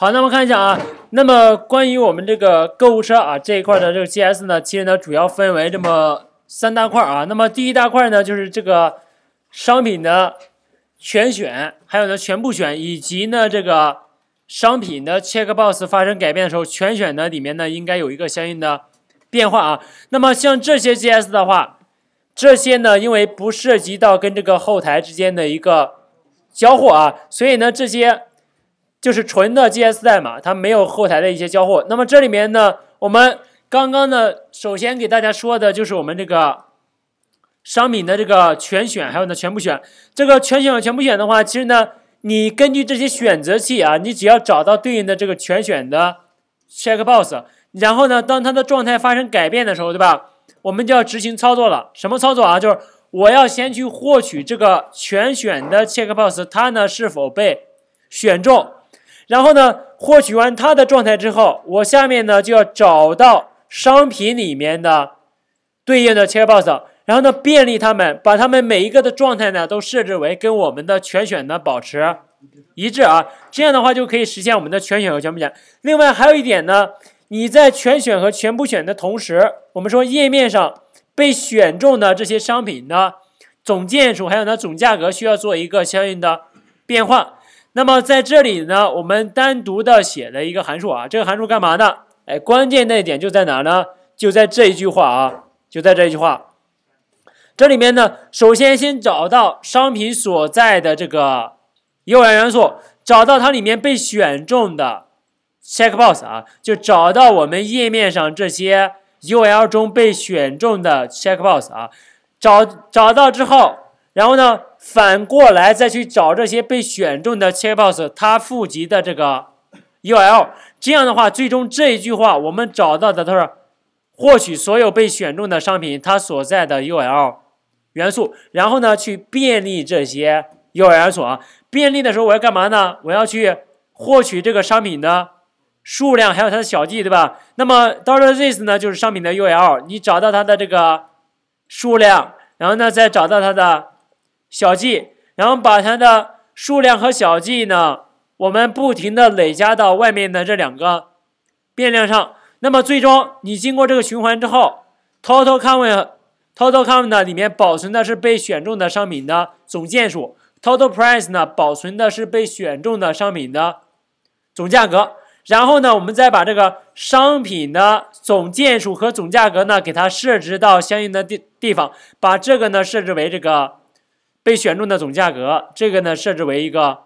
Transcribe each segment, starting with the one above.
好，那我们看一下啊。那么关于我们这个购物车啊这一块的这个 GS 呢，其实呢主要分为这么三大块啊。那么第一大块呢就是这个商品的全选，还有呢全部选，以及呢这个商品的 check box 发生改变的时候，全选的里面呢应该有一个相应的变化啊。那么像这些 GS 的话，这些呢因为不涉及到跟这个后台之间的一个交货啊，所以呢这些。就是纯的 JS 代码，它没有后台的一些交互。那么这里面呢，我们刚刚呢，首先给大家说的就是我们这个商品的这个全选，还有呢全部选。这个全选和全部选的话，其实呢，你根据这些选择器啊，你只要找到对应的这个全选的 checkbox，然后呢，当它的状态发生改变的时候，对吧？我们就要执行操作了。什么操作啊？就是我要先去获取这个全选的 checkbox，它呢是否被选中？然后呢，获取完它的状态之后，我下面呢就要找到商品里面的对应的 checkbox，然后呢，便利他们把他们每一个的状态呢都设置为跟我们的全选呢保持一致啊，这样的话就可以实现我们的全选和全不选。另外还有一点呢，你在全选和全不选的同时，我们说页面上被选中的这些商品呢，总件数还有呢总价格需要做一个相应的变化。那么在这里呢，我们单独的写了一个函数啊，这个函数干嘛呢？哎，关键那点就在哪呢？就在这一句话啊，就在这一句话。这里面呢，首先先找到商品所在的这个 UL 元素，找到它里面被选中的 checkbox 啊，就找到我们页面上这些 UL 中被选中的 checkbox 啊，找找到之后，然后呢？反过来再去找这些被选中的 c h i c k b o x s 它负极的这个 ul，这样的话，最终这一句话我们找到的都是获取所有被选中的商品它所在的 ul 元素，然后呢去便利这些 ul 元素。便利的时候我要干嘛呢？我要去获取这个商品的数量还有它的小计，对吧？那么 d o c this 呢就是商品的 ul，你找到它的这个数量，然后呢再找到它的。小计，然后把它的数量和小计呢，我们不停的累加到外面的这两个变量上。那么最终你经过这个循环之后，total count，total count 呢里面保存的是被选中的商品的总件数，total price 呢保存的是被选中的商品的总价格。然后呢，我们再把这个商品的总件数和总价格呢给它设置到相应的地地方，把这个呢设置为这个。被选中的总价格，这个呢设置为一个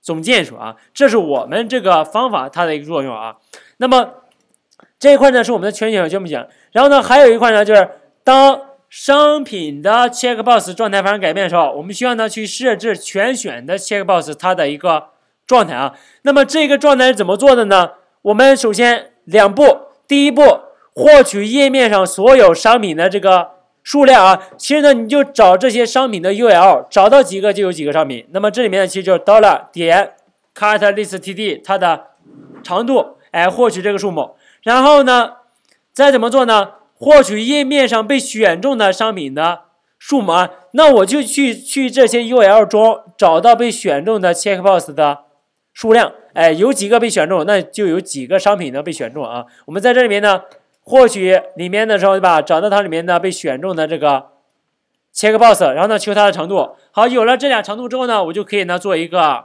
总件数啊，这是我们这个方法它的一个作用啊。那么这一块呢是我们的全选全部选，然后呢还有一块呢就是当商品的 check box 状态发生改变的时候，我们需要呢去设置全选的 check box 它的一个状态啊。那么这个状态是怎么做的呢？我们首先两步，第一步获取页面上所有商品的这个。数量啊，其实呢，你就找这些商品的 U L，找到几个就有几个商品。那么这里面呢，其实就是 dollar 点 cart list t d 它的长度，哎，获取这个数目。然后呢，再怎么做呢？获取页面上被选中的商品的数目啊。那我就去去这些 U L 中找到被选中的 check box 的数量，哎，有几个被选中，那就有几个商品呢被选中啊。我们在这里面呢。获取里面的时候，对吧？找到它里面呢被选中的这个切 k boss，然后呢求它的长度。好，有了这俩长度之后呢，我就可以呢做一个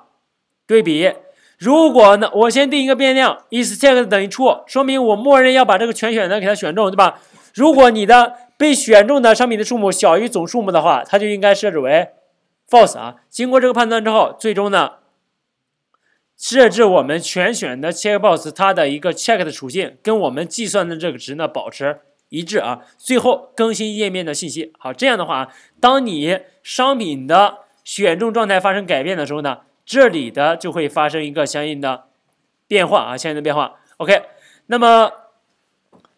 对比。如果呢我先定一个变量 is check 等于 true，说明我默认要把这个全选的给它选中，对吧？如果你的被选中的商品的数目小于总数目的话，它就应该设置为 false 啊。经过这个判断之后，最终呢。设置我们全选的 checkbox，它的一个 c h e c k 的属性跟我们计算的这个值呢保持一致啊。最后更新页面的信息。好，这样的话，当你商品的选中状态发生改变的时候呢，这里的就会发生一个相应的变化啊，相应的变化。OK，那么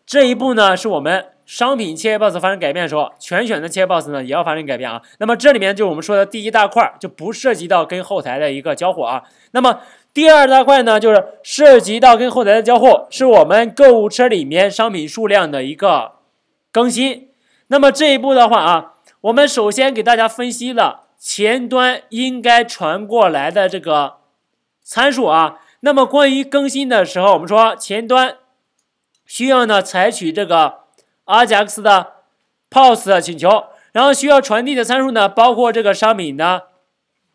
这一步呢，是我们商品 checkbox 发生改变的时候，全选的 checkbox 呢也要发生改变啊。那么这里面就我们说的第一大块就不涉及到跟后台的一个交互啊。那么第二大块呢，就是涉及到跟后台的交互，是我们购物车里面商品数量的一个更新。那么这一步的话啊，我们首先给大家分析了前端应该传过来的这个参数啊。那么关于更新的时候，我们说前端需要呢采取这个 Ajax 的 p o s 的请求，然后需要传递的参数呢，包括这个商品的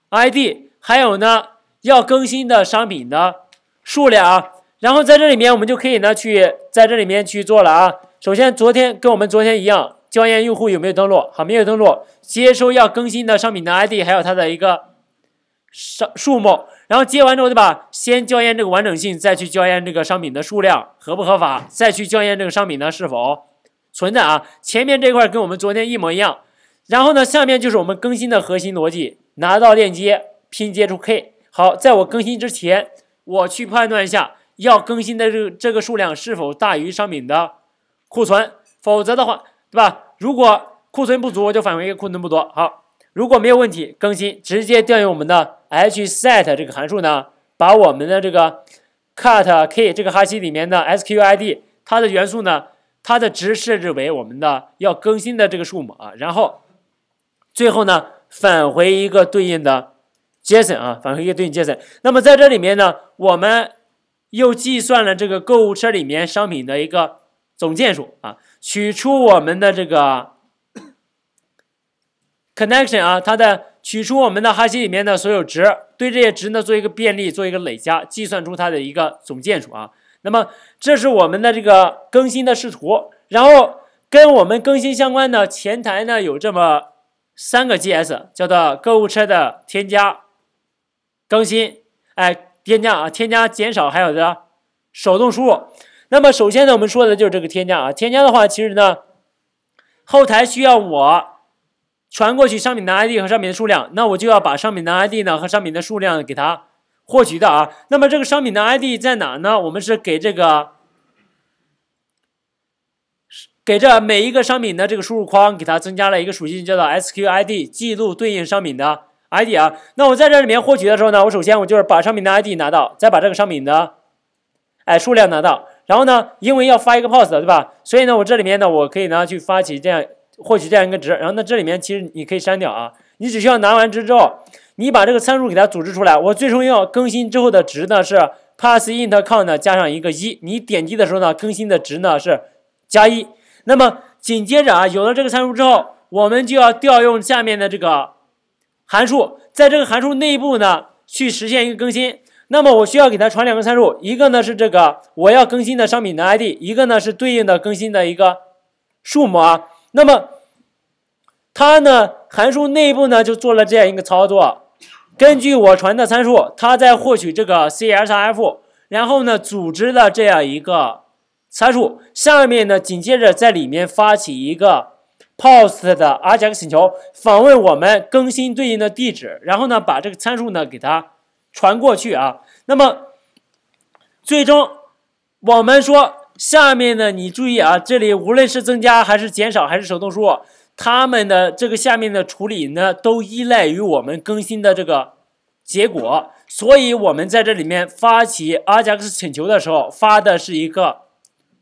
ID，还有呢。要更新的商品的数量啊，然后在这里面我们就可以呢去在这里面去做了啊。首先昨天跟我们昨天一样，校验用户有没有登录，好没有登录，接收要更新的商品的 ID 还有它的一个商数目，然后接完之后对吧，先校验这个完整性，再去校验这个商品的数量合不合法，再去校验这个商品呢是否存在啊。前面这块跟我们昨天一模一样，然后呢下面就是我们更新的核心逻辑，拿到链接拼接出 K。好，在我更新之前，我去判断一下要更新的这这个数量是否大于商品的库存，否则的话，对吧？如果库存不足，我就返回一个库存不多。好，如果没有问题，更新直接调用我们的 h set 这个函数呢，把我们的这个 cut k 这个哈希里面的 s q u id 它的元素呢，它的值设置为我们的要更新的这个数目啊，然后最后呢，返回一个对应的。JSON a 啊，返回一个对应 JSON a。那么在这里面呢，我们又计算了这个购物车里面商品的一个总件数啊，取出我们的这个 connection 啊，它的取出我们的哈希里面的所有值，对这些值呢做一个便利，做一个累加，计算出它的一个总件数啊。那么这是我们的这个更新的视图，然后跟我们更新相关的前台呢有这么三个 GS，叫做购物车的添加。更新，哎，添加啊，添加、减少，还有的手动输入。那么首先呢，我们说的就是这个添加啊，添加的话，其实呢，后台需要我传过去商品的 ID 和商品的数量，那我就要把商品的 ID 呢和商品的数量给它获取的啊。那么这个商品的 ID 在哪呢？我们是给这个，给这每一个商品的这个输入框给它增加了一个属性，叫做 SQID，记录对应商品的。ID 啊，那我在这里面获取的时候呢，我首先我就是把商品的 ID 拿到，再把这个商品的，哎数量拿到，然后呢，因为要发一个 POS 对吧？所以呢，我这里面呢，我可以呢去发起这样获取这样一个值，然后呢，这里面其实你可以删掉啊，你只需要拿完值之后，你把这个参数给它组织出来。我最终要更新之后的值呢是 pass int count 加上一个一，你点击的时候呢更新的值呢是加一。那么紧接着啊，有了这个参数之后，我们就要调用下面的这个。函数在这个函数内部呢，去实现一个更新。那么我需要给它传两个参数，一个呢是这个我要更新的商品的 ID，一个呢是对应的更新的一个数目啊。那么它呢，函数内部呢就做了这样一个操作，根据我传的参数，它在获取这个 CSRF，然后呢组织了这样一个参数。下面呢紧接着在里面发起一个。POST 的 Ajax 请求访问我们更新对应的地址，然后呢，把这个参数呢给它传过去啊。那么，最终我们说下面呢，你注意啊，这里无论是增加还是减少还是手动输入，他们的这个下面的处理呢，都依赖于我们更新的这个结果。所以，我们在这里面发起 Ajax 请求的时候，发的是一个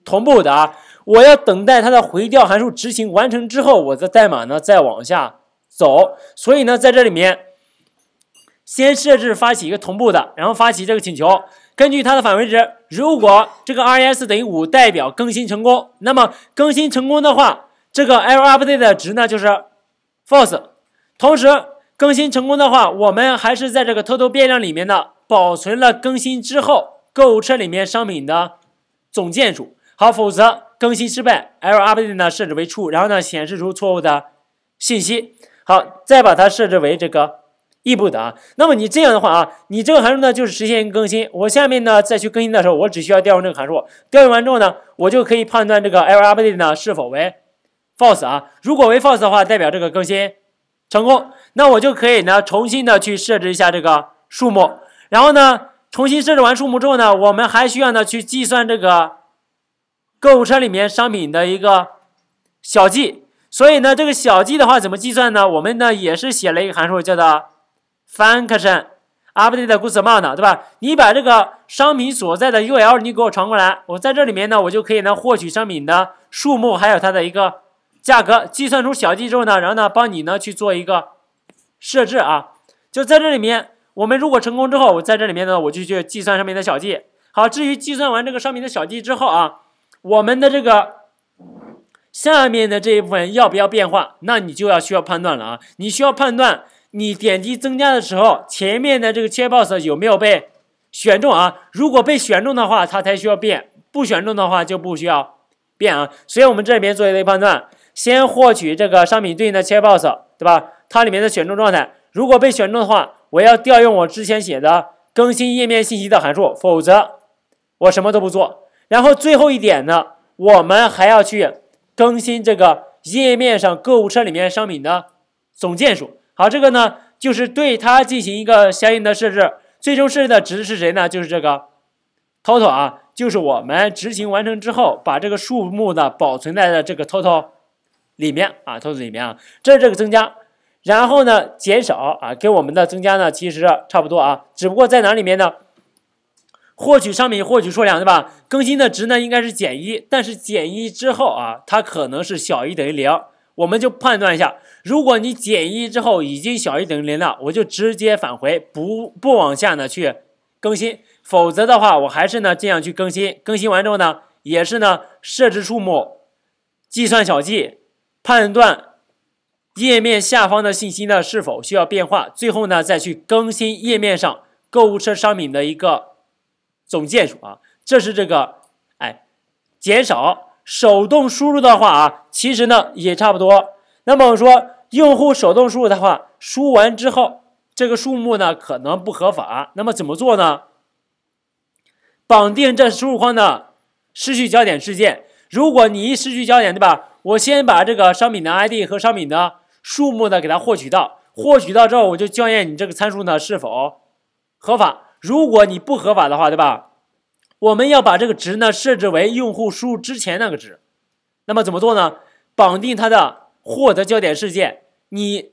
同步的啊。我要等待它的回调函数执行完成之后，我的代码呢再往下走。所以呢，在这里面先设置发起一个同步的，然后发起这个请求。根据它的返回值，如果这个 R E S 等于五，代表更新成功。那么更新成功的话，这个 error update 的值呢就是 false。同时，更新成功的话，我们还是在这个 total 变量里面的保存了更新之后购物车里面商品的总件数。好，否则。更新失败，error update 呢设置为 true，然后呢显示出错误的信息。好，再把它设置为这个异步的啊。那么你这样的话啊，你这个函数呢就是实现一个更新。我下面呢再去更新的时候，我只需要调用这个函数，调用完之后呢，我就可以判断这个 error update 呢是否为 false 啊。如果为 false 的话，代表这个更新成功，那我就可以呢重新的去设置一下这个数目。然后呢重新设置完数目之后呢，我们还需要呢去计算这个。购物车里面商品的一个小计，所以呢，这个小计的话怎么计算呢？我们呢也是写了一个函数，叫做 function update_goods_amount，对吧？你把这个商品所在的 u l 你给我传过来，我在这里面呢，我就可以呢获取商品的数目，还有它的一个价格，计算出小计之后呢，然后呢帮你呢去做一个设置啊。就在这里面，我们如果成功之后，我在这里面呢，我就去计算上面的小计。好，至于计算完这个商品的小计之后啊。我们的这个下面的这一部分要不要变化？那你就要需要判断了啊！你需要判断你点击增加的时候，前面的这个 c h e c b o s 有没有被选中啊？如果被选中的话，它才需要变；不选中的话就不需要变啊！所以我们这边做一个判断：先获取这个商品对应的 c h e c b o s 对吧？它里面的选中状态，如果被选中的话，我要调用我之前写的更新页面信息的函数；否则我什么都不做。然后最后一点呢，我们还要去更新这个页面上购物车里面商品的总件数。好，这个呢就是对它进行一个相应的设置，最终设置的值是谁呢？就是这个 total 啊，就是我们执行完成之后，把这个数目呢保存在的这个 total 里面啊，total 里面啊，这是这个增加。然后呢，减少啊，跟我们的增加呢其实差不多啊，只不过在哪里面呢？获取商品获取数量对吧？更新的值呢应该是减一，但是减一之后啊，它可能是小于等于零，我们就判断一下，如果你减一之后已经小于等于零了，我就直接返回，不不往下呢去更新，否则的话我还是呢这样去更新，更新完之后呢，也是呢设置数目，计算小计，判断页面下方的信息呢是否需要变化，最后呢再去更新页面上购物车商品的一个。总件数啊，这是这个哎，减少手动输入的话啊，其实呢也差不多。那么我说用户手动输入的话，输完之后这个数目呢可能不合法。那么怎么做呢？绑定这输入框的失去焦点事件。如果你一失去焦点，对吧？我先把这个商品的 ID 和商品的数目呢给它获取到，获取到之后我就校验你这个参数呢是否合法。如果你不合法的话，对吧？我们要把这个值呢设置为用户输入之前那个值。那么怎么做呢？绑定它的获得焦点事件，你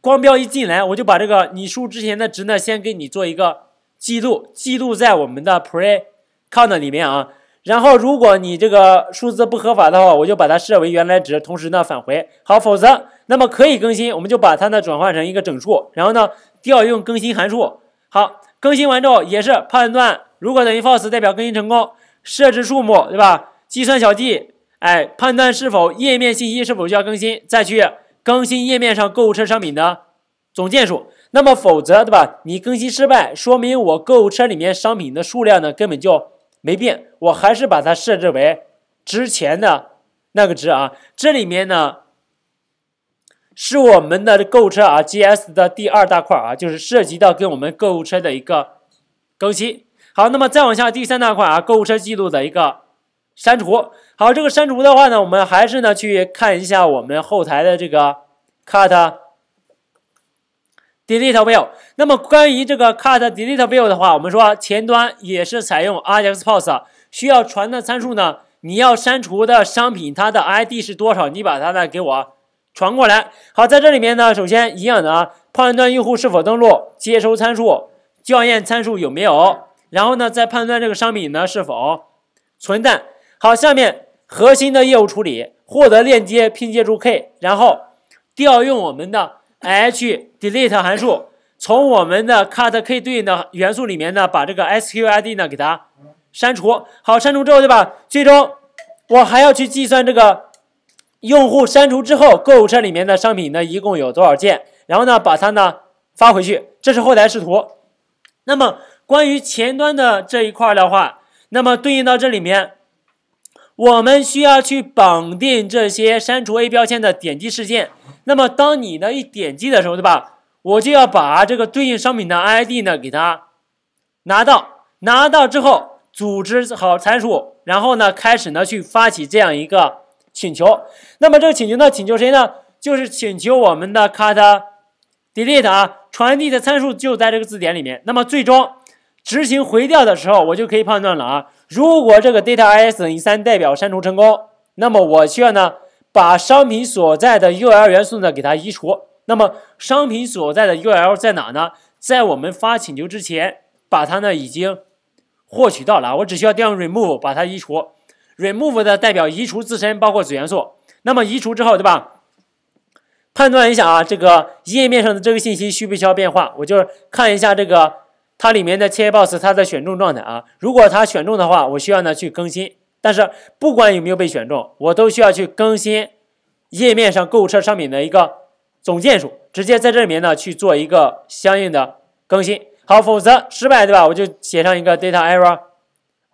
光标一进来，我就把这个你输之前的值呢先给你做一个记录，记录在我们的 pre count 里面啊。然后如果你这个数字不合法的话，我就把它设为原来值，同时呢返回好。否则，那么可以更新，我们就把它呢转换成一个整数，然后呢调用更新函数。好。更新完之后也是判断，如果等于 false，代表更新成功，设置数目，对吧？计算小计，哎，判断是否页面信息是否需要更新，再去更新页面上购物车商品的总件数。那么否则，对吧？你更新失败，说明我购物车里面商品的数量呢根本就没变，我还是把它设置为之前的那个值啊。这里面呢。是我们的购物车啊，GS 的第二大块啊，就是涉及到跟我们购物车的一个更新。好，那么再往下，第三大块啊，购物车记录的一个删除。好，这个删除的话呢，我们还是呢去看一下我们后台的这个 cut delete view。那么关于这个 cut delete view 的话，我们说前端也是采用 Ajax p o s 需要传的参数呢，你要删除的商品它的 ID 是多少，你把它呢给我。传过来，好，在这里面呢，首先一样的啊，判断用户是否登录，接收参数，校验参数有没有，然后呢，再判断这个商品呢是否存在。好，下面核心的业务处理，获得链接拼接出 K，然后调用我们的 H delete 函数，从我们的 cut K 对应的元素里面呢，把这个 S Q I D 呢给它删除。好，删除之后对吧？最终我还要去计算这个。用户删除之后，购物车里面的商品呢，一共有多少件？然后呢，把它呢发回去。这是后台视图。那么关于前端的这一块的话，那么对应到这里面，我们需要去绑定这些删除 A 标签的点击事件。那么当你呢一点击的时候，对吧？我就要把这个对应商品的 ID 呢给它拿到，拿到之后组织好参数，然后呢开始呢去发起这样一个。请求，那么这个请求呢？请求谁呢？就是请求我们的 cut delete 啊。传递的参数就在这个字典里面。那么最终执行回调的时候，我就可以判断了啊。如果这个 data is 等于三，代表删除成功，那么我需要呢把商品所在的 UL 元素呢给它移除。那么商品所在的 UL 在哪呢？在我们发请求之前，把它呢已经获取到了。我只需要调用 remove 把它移除。remove 的代表移除自身，包括子元素。那么移除之后，对吧？判断一下啊，这个页面上的这个信息需不需要变化？我就是看一下这个它里面的切 b o x 它的选中状态啊。如果它选中的话，我需要呢去更新。但是不管有没有被选中，我都需要去更新页面上购物车商品的一个总件数，直接在这里面呢去做一个相应的更新。好，否则失败对吧？我就写上一个 data error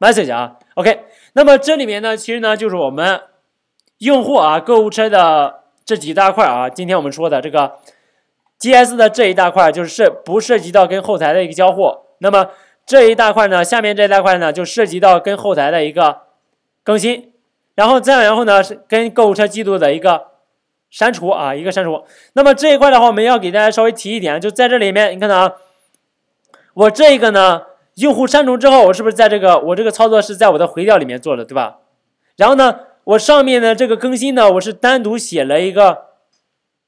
message 啊。OK。那么这里面呢，其实呢就是我们用户啊购物车的这几大块啊，今天我们说的这个 G S 的这一大块，就是涉不涉及到跟后台的一个交互。那么这一大块呢，下面这一大块呢，就涉及到跟后台的一个更新，然后再然后呢是跟购物车记录的一个删除啊一个删除。那么这一块的话，我们要给大家稍微提一点，就在这里面，你看到啊，我这个呢。用户删除之后，我是不是在这个我这个操作是在我的回调里面做的，对吧？然后呢，我上面的这个更新呢，我是单独写了一个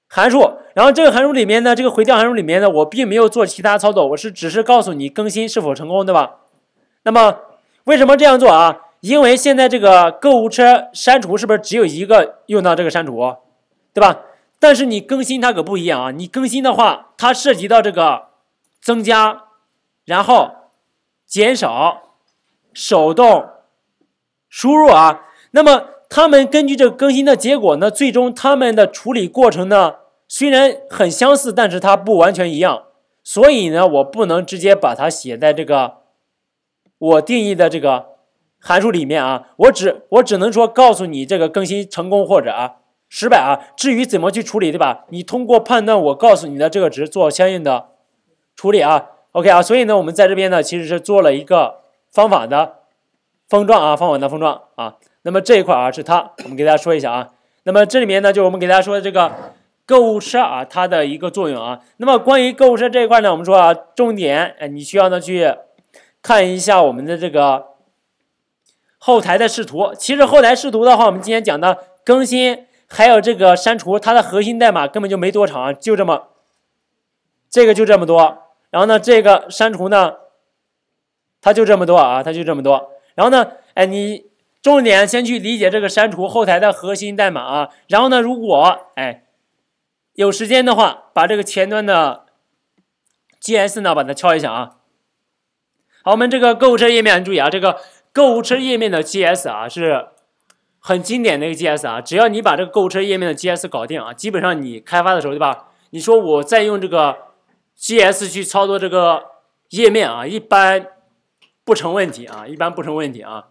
函数，然后这个函数里面呢，这个回调函数里面呢，我并没有做其他操作，我是只是告诉你更新是否成功，对吧？那么为什么这样做啊？因为现在这个购物车删除是不是只有一个用到这个删除，对吧？但是你更新它可不一样啊，你更新的话，它涉及到这个增加，然后。减少手动输入啊，那么他们根据这个更新的结果呢，最终他们的处理过程呢虽然很相似，但是它不完全一样，所以呢，我不能直接把它写在这个我定义的这个函数里面啊，我只我只能说告诉你这个更新成功或者啊失败啊，至于怎么去处理，对吧？你通过判断我告诉你的这个值做相应的处理啊。OK 啊，所以呢，我们在这边呢，其实是做了一个方法的封装啊，方法的封装啊。那么这一块啊，是它，我们给大家说一下啊。那么这里面呢，就是我们给大家说的这个购物车啊，它的一个作用啊。那么关于购物车这一块呢，我们说啊，重点，哎，你需要呢去看一下我们的这个后台的视图。其实后台视图的话，我们今天讲的更新还有这个删除，它的核心代码根本就没多长，就这么，这个就这么多。然后呢，这个删除呢，它就这么多啊，它就这么多。然后呢，哎，你重点先去理解这个删除后台的核心代码啊。然后呢，如果哎有时间的话，把这个前端的 G S 呢把它敲一下啊。好，我们这个购物车页面，注意啊，这个购物车页面的 G S 啊是很经典的一个 G S 啊。只要你把这个购物车页面的 G S 搞定啊，基本上你开发的时候，对吧？你说我在用这个。G S 去操作这个页面啊，一般不成问题啊，一般不成问题啊。